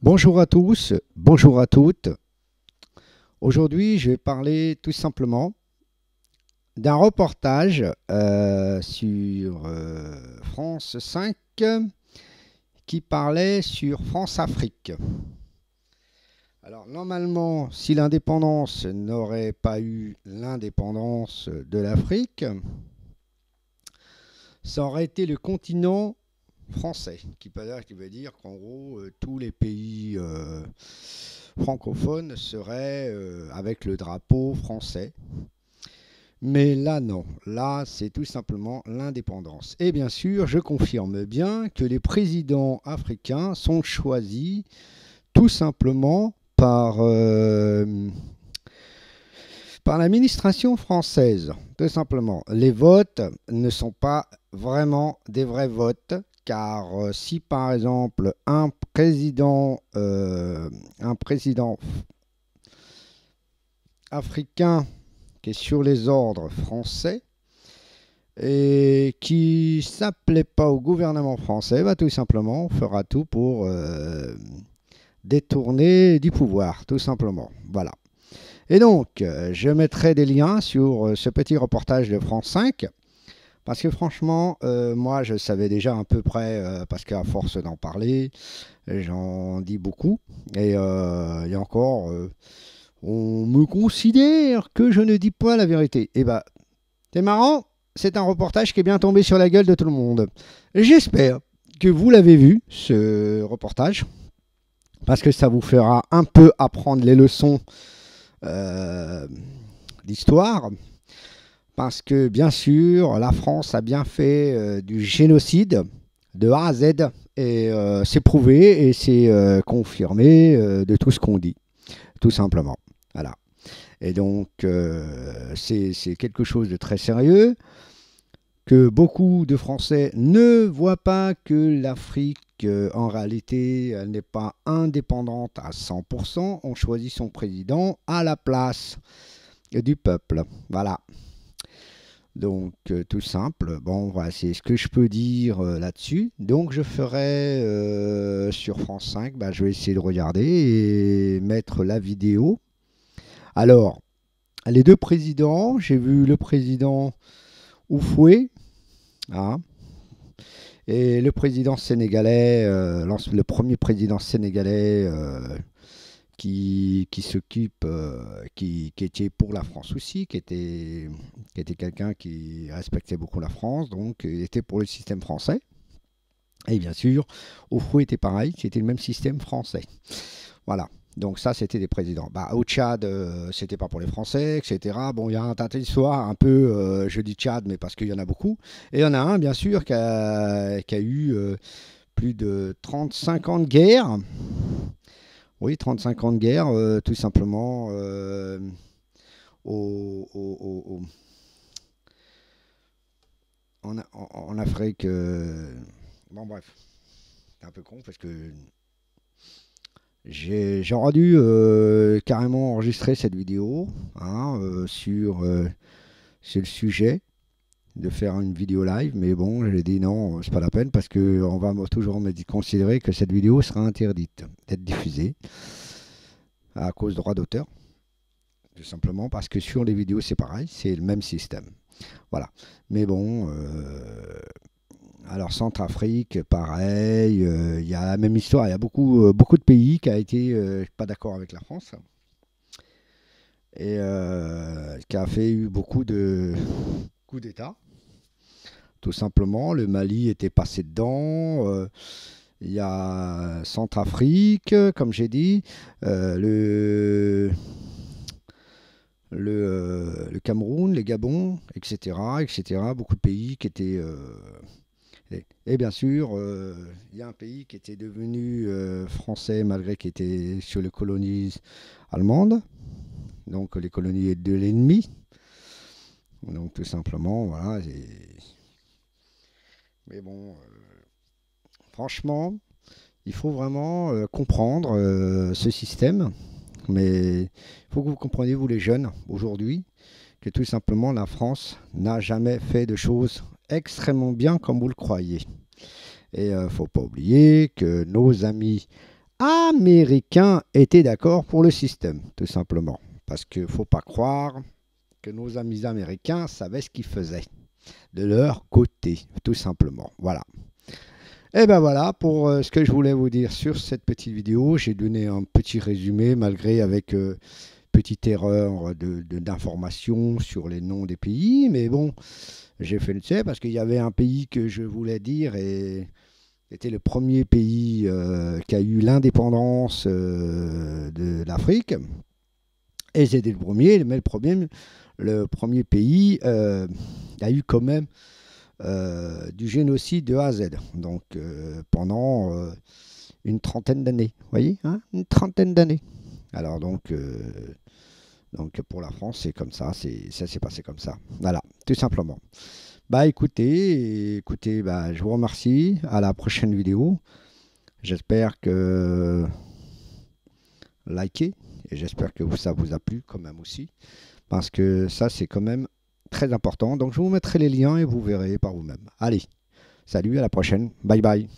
Bonjour à tous, bonjour à toutes. Aujourd'hui, je vais parler tout simplement d'un reportage euh, sur euh, France 5 qui parlait sur France-Afrique. Alors normalement, si l'indépendance n'aurait pas eu l'indépendance de l'Afrique, ça aurait été le continent français, qui, qui veut dire qu'en gros, euh, tous les pays euh, francophones seraient euh, avec le drapeau français. Mais là, non. Là, c'est tout simplement l'indépendance. Et bien sûr, je confirme bien que les présidents africains sont choisis tout simplement par par l'administration française. Tout simplement, les votes ne sont pas vraiment des vrais votes, car euh, si par exemple un président, euh, un président africain qui est sur les ordres français, et qui s'appelait pas au gouvernement français, va bah, tout simplement fera tout pour euh, détourner du pouvoir, tout simplement. Voilà. Et donc, euh, je mettrai des liens sur euh, ce petit reportage de France 5. Parce que franchement, euh, moi, je savais déjà à peu près, parce qu'à force d'en parler, j'en dis beaucoup. Et, encore, on me considère que je ne dis pas la vérité. Et eh bah, ben, c'est marrant, c'est un reportage qui est bien tombé sur la gueule de tout le monde. J'espère que vous l'avez vu, ce reportage, parce que ça vous fera un peu apprendre les leçons euh, l'histoire, parce que bien sûr, la France a bien fait euh, du génocide de A à Z, et euh, c'est prouvé et c'est confirmé de tout ce qu'on dit, tout simplement. Voilà. Et donc, c'est quelque chose de très sérieux, que beaucoup de Français ne voient pas que l'Afrique en réalité, elle n'est pas indépendante à 100%. On choisit son président à la place du peuple. Voilà. Donc, euh, tout simple. Bon, voilà, c'est ce que je peux dire euh, là-dessus. Donc, je ferai euh, sur France 5, bah, je vais essayer de regarder et mettre la vidéo. Alors, les deux présidents, j'ai vu le président Oufoué, Ah. Et le président sénégalais, euh, le premier président sénégalais euh, qui, qui s'occupe, euh, qui, qui, était pour la France aussi, qui était, qui était quelqu'un qui respectait beaucoup la France, donc il était pour le système français. Et bien sûr, au Oufou était pareil, c'était le même système français. Voilà. Donc ça, c'était des présidents. Bah, au Tchad, ce euh, c'était pas pour les Français, etc. Bon, il y a un tas d'histoires, un peu, euh, je dis Tchad, mais parce qu'il y en a beaucoup. Et il y en a un, bien sûr, qui a, eu euh, plus de 35 ans de guerre. Oui, 35 ans de guerre, tout simplement, en, en, Afrique. Bon, bref, c'est un peu con parce que J'aurais dû euh, carrément enregistrer cette vidéo hein, euh, sur, euh, le sujet de faire une vidéo live, mais bon, je j'ai dit non, c'est pas la peine parce que on va toujours me considérer que cette vidéo sera interdite d'être diffusée à cause de droit d'auteur, tout simplement parce que sur les vidéos c'est pareil, c'est le même système. Voilà. Mais bon, alors Centrafrique, pareil, euh, il y a la même histoire. Il y a beaucoup, euh, beaucoup de pays qui a été euh, pas d'accord avec la France et qui a fait eu beaucoup de coups d'État. Tout simplement, le Mali était passé dedans. il y a Centrafrique, comme j'ai dit, le le, le, Cameroun, les Gabons, etc., etc. Beaucoup de pays qui étaient et, bien sûr, euh, il y a un pays qui était devenu euh, français malgré qu'il était sur les colonies allemandes, donc les colonies de l'ennemi. Donc tout simplement, voilà. Mais bon, euh, franchement, il faut vraiment comprendre ce système. Mais il faut que vous compreniez, vous les jeunes, aujourd'hui, que tout simplement la France n'a jamais fait de choses extrêmement bien comme vous le croyez. Et ne euh, faut pas oublier que nos amis américains étaient d'accord pour le système, tout simplement. Parce qu'il ne faut pas croire que nos amis américains savaient ce qu'ils faisaient de leur côté, tout simplement. Voilà. Et eh ben voilà pour euh, ce que je voulais vous dire sur cette petite vidéo. J'ai donné un petit résumé malgré avec euh, petite erreur d'information de, sur les noms des pays, mais bon, j'ai fait le test parce qu'il y avait un pays que je voulais dire et était le premier pays euh, qui a eu l'indépendance euh, de l'Afrique. Et c'était le premier, mais le le premier pays euh, a eu quand même du génocide de A à Z, donc pendant une trentaine d'années, vous voyez, hein, une trentaine d'années. Alors donc, euh, donc pour la France, c'est comme ça, ça s'est passé comme ça. Voilà, tout simplement. Bah écoutez, écoutez, bah, je vous remercie. À la prochaine vidéo. J'espère que likez et j'espère que ça vous a plu quand même aussi. Parce que ça, c'est quand même très important. Donc je vous mettrai les liens et vous verrez par vous-même. Allez, salut, à la prochaine. Bye bye.